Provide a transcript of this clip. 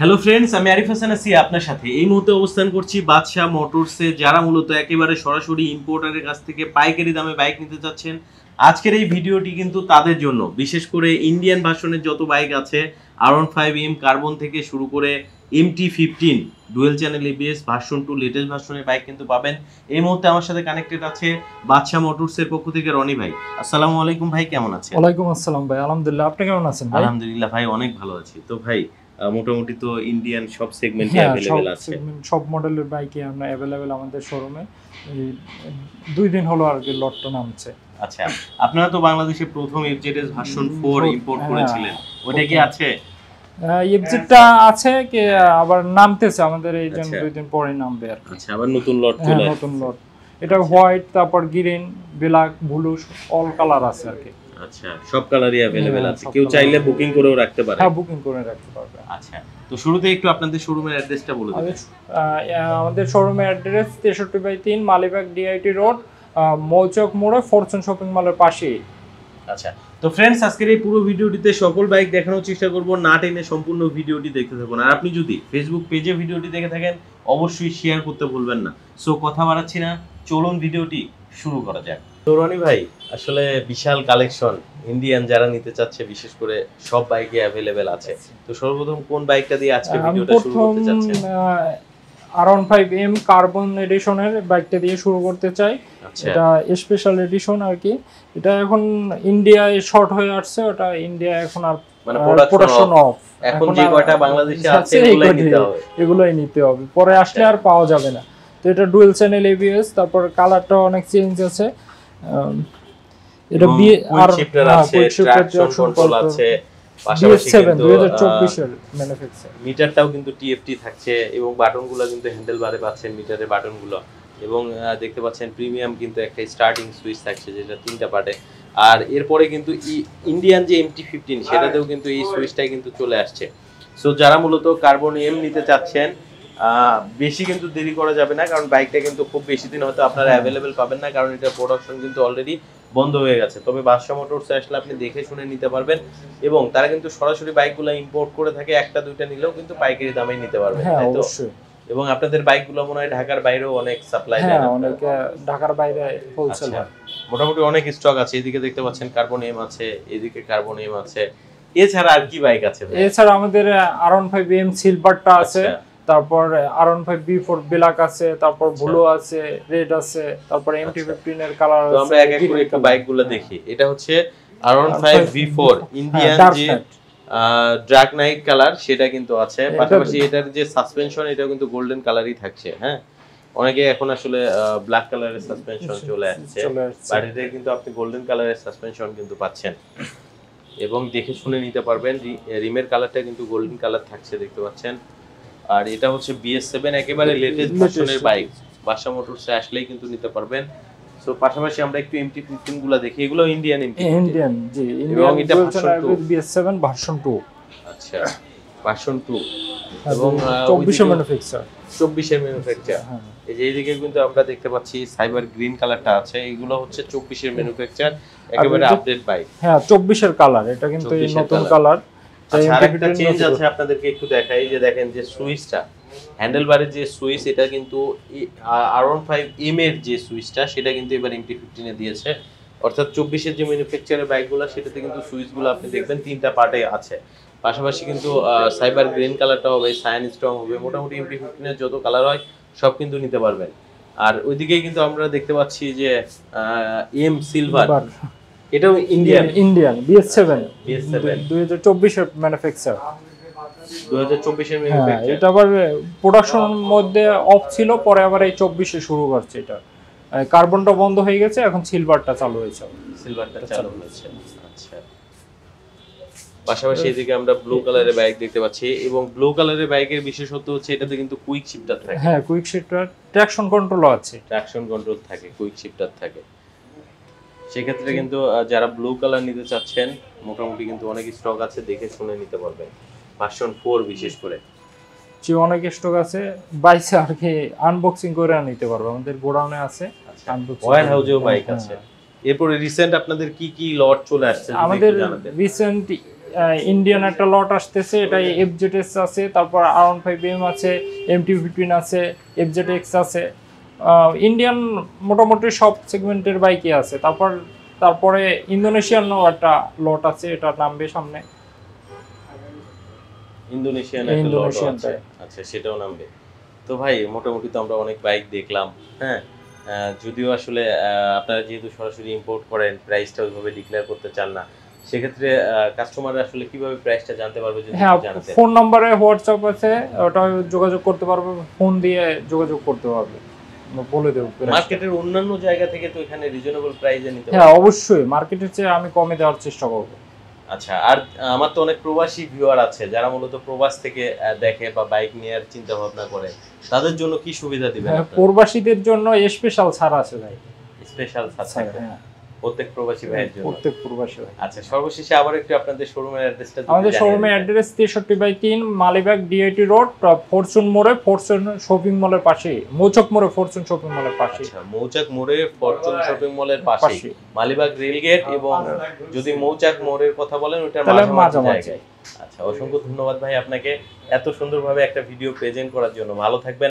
Hello friends আমি আরিফ হাসান আসি আপনার সাথে এই মুহূর্তে অবস্থান করছি বাদশাহ মোটরসে যারা মূলত একেবারে সরাসরি ইম্পোর্টারের কাছ থেকে পাইকারি দামে বাইক নিতে চাচ্ছেন আজকের এই ভিডিওটি কিন্তু তাদের জন্য বিশেষ করে ইন্ডিয়ান ভার্সনের যত বাইক আছে R one five M carbon থেকে শুরু করে M T fifteen dual channel ABS version to latest ভার্সনের বাইক কিন্তু পাবেন এই মুহূর্তে আমার সাথে কানেক্টেড আছে বাদশা মোটরসের পক্ষ থেকে রনি ভাই আসসালামু আলাইকুম ভাই কেমন আছেন ওয়ালাইকুম আসসালাম ভাই আলহামদুলিল্লাহ আপনি কেমন আছেন আলহামদুলিল্লাহ ভাই অনেক ভালো আছি তো ভাই মোটামুটি তো ইন্ডিয়ান সব হ্যাঁ, সেগমেন্টে अवेलेबल আছে সব মডেলের বাইকে আমরা अवेलेबल আমাদের শোরুমে দুই দিন হলো আর কি লটটা নামছে আচ্ছা আপনারা তো বাংলাদেশে প্রথম এফজেডএস ভার্সন 4 ইম্পোর্ট করেছিলেন ওটা কি আছে এফজেডটা হ্যাঁ, আছে কি আবার নামতেছে আমাদের এই জন্য আচ্ছা। দুই দিন পরে নামবে আর আচ্ছা আবার নতুন লট চলে হ্যাঁ, নতুন লট এটা হোয়াইট তারপর green black blue all colour আছে আর কি আচ্ছা সব কালারই अवेलेबल হ্যাঁ, আছে কেউ চাইলে বুকিং করেও রাখতে পারে হ্যাঁ বুকিং করে রাখতে পারবে আচ্ছা তো শুরুতে একটু আপনাদের শোরুমের অ্যাড্রেসটা বলে দিন আমাদের শোরুমের address 63 by 3 Malibagh DIT road Mouchak মোড়ে ফরচুন শপিং মলের পাশেই আচ্ছা তো ফ্রেন্ডস আজকের এই পুরো ভিডিওটিতে সকল বাইক দেখানোর চেষ্টা করব না টেনে সম্পূর্ণ ভিডিওটি দেখতে থাকুন আর আপনি যদি ফেসবুক পেজে ভিডিওটি দেখে থাকেন অবশ্যই শেয়ার করতে ভুলবেন না সো কথা বাড়াচ্ছি না চলুন ভিডিওটি শুরু করা যাক তরুণী ভাই আসলে বিশাল কালেকশন ইন্ডিয়ান যারা নিতে চাচ্ছে বিশেষ করে সব বাইকে অ্যাভেলেবেল আছে তো সর্বপ্রথম কোন বাইকটা দিয়ে আজকে ভিডিওটা শুরু করতে চাচ্ছেন আরন ফাইভ এম কার্বন এডিশনের বাইকটা দিয়ে শুরু করতে চাই আচ্ছা। এটা স্পেশাল এডিশন আর কি এটা এখন ইন্ডিয়ায় শর্ট হয়ে আসছে ওটা ইন্ডিয়া এখন আর মানে প্রোডাকশন অফ এখন যে কয়টা বাংলাদেশে আছে এগুলাই নিতে হবে এগুলাই নিতে হবে পরে আসলে আচ্ছা। আর পাওয়া যাবে না তো এটা ডুয়েল চ্যানেল এবিএস তারপর কালারটা অনেক চেঞ্জ আছে এটা বি আর হ্যাঁ, আছে ট্রাকশন কন্ট্রোল আছে পাশাপাশি কিন্তু 2024 এর ম্যানুফ্যাকচার মিটারটাও কিন্তু টিএফটি থাকছে এবং বাটনগুলো কিন্তু হ্যান্ডেল বারে পাচ্ছেন মিটারের বাটনগুলো এবং দেখতে পাচ্ছেন প্রিমিয়াম কিন্তু একটা স্টার্টিং সুইচ থাকছে যেটা তিনটা পার্টে আর এরপরে কিন্তু ইন্ডিয়ান যে এমটি ফিফটিন সেটাতেও কিন্তু এই সুইচটাই কিন্তু চলে আসছে সো যারা মূলত কার্বন এম নিতে চাচ্ছেন বেশি কিন্তু দেরি করা যাবে না কারণ বাইকটা কিন্তু খুব বেশি দিন হয়তো আপনারা অ্যাভেলেবেল পাবেন না কারণ এটা প্রোডাকশন কিন্তু অলরেডি বন্ধ হয়ে গেছে তবে বাদশা মোটরসে আসলে আপনি দেখে শুনে নিতে পারবেন এবং তারা কিন্তু সরাসরি বাইকগুলো ইম্পোর্ট করে থাকে একটা দুইটা নিলেও কিন্তু পাইকারি দামে নিতে পারবেন হ্যাঁ, তাই তো এবং আপনাদের বাইকগুলো মনে হয় ঢাকার বাইরেও অনেক সাপ্লাই দেন অনেক ঢাকার বাইরে আচ্ছা, হোলসেল মোটামুটি অনেক স্টক আছে এদিকে দেখতে পাচ্ছেন কার্বন এম আছে এদিকে কার্বন এম আছে এছাড়া আর কি বাইক আছে এছাড়া আমাদের আর ওয়ান ফাইভ এম সিলভারটা আছে আচ্ছা। তারপর R one five B four black আছে তারপর ব্লু আচ্ছা। আছে রেড আছে তারপর এম টি ফিফটিন এর কালার আছে আমরা এক এক করে বাইক গুলো হ্যাঁ। দেখি এটা হচ্ছে R one five B four Indian যে ড্রাক নাইট কালার সেটা কিন্তু আছে পাশাপাশি এটার যে সাসপেনশন এটা কিন্তু গোল্ডেন কালারই থাকছে হ্যাঁ অনেকে এখন আসলে ব্ল্যাক কালারের সাসপেনশন চলে আসছে বাট এটা কিন্তু আপনি গোল্ডেন কালারের সাসপেনশন কিন্তু পাচ্ছেন এবং দেখে শুনে নিতে পারবেন রিমের কালারটা কিন্তু গোল্ডেন কালার থাকছে দেখতে পাচ্ছেন আর এটা হচ্ছে বিএস সেভেন একেবারে লেটেস্ট ভার্সনের বাইক বাসা মোটরসে আসলেই কিন্তু নিতে পারবেন তো পাশাপাশি আমরা একটু এমটি গুলো দেখি এগুলো ইন্ডিয়ান এমটি ইন্ডিয়ান জি এবং এটা version two BS version two আচ্ছা ভার্সন টু এবং চব্বিশের ম্যানুফ্যাকচার চব্বিশের ম্যানুফ্যাকচার এই যে এইদিকে কিন্তু আমরা দেখতে পাচ্ছি সাইবার গ্রিন কালারটা আছে এগুলো হচ্ছে চব্বিশের ম্যানুফ্যাকচার একেবারে আপডেট বাইক হ্যাঁ চব্বিশের কালার এটা কিন্তু নতুন কালার আচ্ছা, যে সুইচ কিন্তু আর ওয়ান ফাইভ এম এর সেটা কিন্তু এবার এমটি দিয়েছে অর্থাৎ চব্বিশের যে সেটাতে কিন্তু দেখবেন তিনটা আছে পাশাপাশি কিন্তু সাইবার গ্রিন কালারটা হবে স্ট্রং হবে মোটামুটি এমটি ফিফটিনের যত কালার হয় সব কিন্তু নিতে পারবেন আর ওইদিকে কিন্তু আমরা দেখতে পাচ্ছি যে এম সিলভার এটাও Indian Indian BS seven BS seven দুই হাজার চব্বিশের ম্যানুফ্যাকচার এটা আবার প্রোডাকশন uh, মধ্যে অফ ছিল পরে আবার এই চব্বিশে শুরু করছে এটা কার্বনটা বন্ধ হয়ে গেছে এখন সিলভারটা চালু হয়েছে সিলভারটা চালু হয়েছে আচ্ছা পাশাপাশি এদিকে আমরা ব্লু কালারের বাইক দেখতে পাচ্ছি এবং ব্লু কালারের বাইকের বিশেষত্ব হচ্ছে এটাতে কিন্তু কুইক শিফটার থাকে হ্যাঁ কুইক শিফটার ট্র্যাকশন কন্ট্রোলও আছে ট্র্যাকশন কন্ট্রোল থাকে কুইক শিফটার থাকে সেক্ষেত্রে কিন্তু যারা ব্লু কালার নিতে চাচ্ছেন মোটামুটি কিন্তু অনেক স্টক আছে দেখে শুনে নিতে পারবেন ভার্সন ফোর বিশেষ করে যে অনেক স্টক আছে বাইসে আর কি আনবক্সিং করে নিতে পারবো আমাদের গোডাউনে আছে ওয়ার হাউজেও বাইক আছে হ্যাঁ। এরপরে রিসেন্ট আপনাদের কি কি লট চলে আসছে আমাদের রিসেন্ট ইন্ডিয়ান একটা লট আসতেছে এটা এফজেড এক্স আছে তারপর আর ওয়ান ফাইভ এম আছে এম টি ফিফটিন আছে এফজেড এক্স আছে ইন্ডিয়ান মোটামুটি সব সেগমেন্টের বাইকই আছে তারপর তারপরে ইন্দোনেশিয়ান একটা লট আছে এটা নামবে সামনে ইন্দোনেশিয়ান একটা লট আছে আচ্ছা সেটাও নামবে তো ভাই মোটামুটি তো আমরা অনেক বাইক দেখলাম হ্যাঁ যদিও আসলে আপনারা যেহেতু সরাসরি ইম্পোর্ট করেন প্রাইসটা ওইভাবে ডিক্লেয়ার করতে চান না সেক্ষেত্রে কাস্টমাররা আসলে কিভাবে প্রাইসটা জানতে পারবে যদি ফোন নম্বরে হোয়াটসঅ্যাপ আছে ওটা যোগাযোগ করতে পারবে ফোন দিয়ে যোগাযোগ করতে পারবে বলে দেব মার্কেটের অন্যান্য জায়গা থেকে তো এখানে রিজনেবল প্রাইসে নিতে হ্যাঁ অবশ্যই মার্কেটের চেয়ে আমি কমে দেওয়ার চেষ্টা করব আচ্ছা আর আমার তো অনেক প্রবাসী ভিউয়ার আছে যারা মূলত প্রবাস থেকে দেখে বা বাইক নিয়ে আর চিন্তা ভাবনা করে তাদের জন্য কি সুবিধা দিবেন হ্যাঁ, প্রবাসীদের জন্য স্পেশাল ছাড় আছে ভাই স্পেশাল ছাড় হ্যাঁ প্রত্যেক প্রবাসী হ্যাঁ, ভাইয়ের জন্য প্রত্যেক প্রবাসী ভাই আচ্ছা সর্বশেষে আবার একটু আপনাদের শোরুমের অ্যাড্রেসটা আমাদের শোরুমের address by Malibagh DIT road fortune মোড়ে ফরচুন শপিং মলের পাশে মৌচক মোড়ে ফরচুন শপিং মলের পাশে আচ্ছা, মৌচক মোড়ে ফরচুন শপিং মলের পাশে মালিবাগ রেল গেট এবং যদি মৌচাক মোড়ের কথা বলেন ওটার মাঝামাঝি আচ্ছা অসংখ্য ধন্যবাদ ভাই আপনাকে এত সুন্দরভাবে একটা ভিডিও প্রেজেন্ট করার জন্য ভালো থাকবেন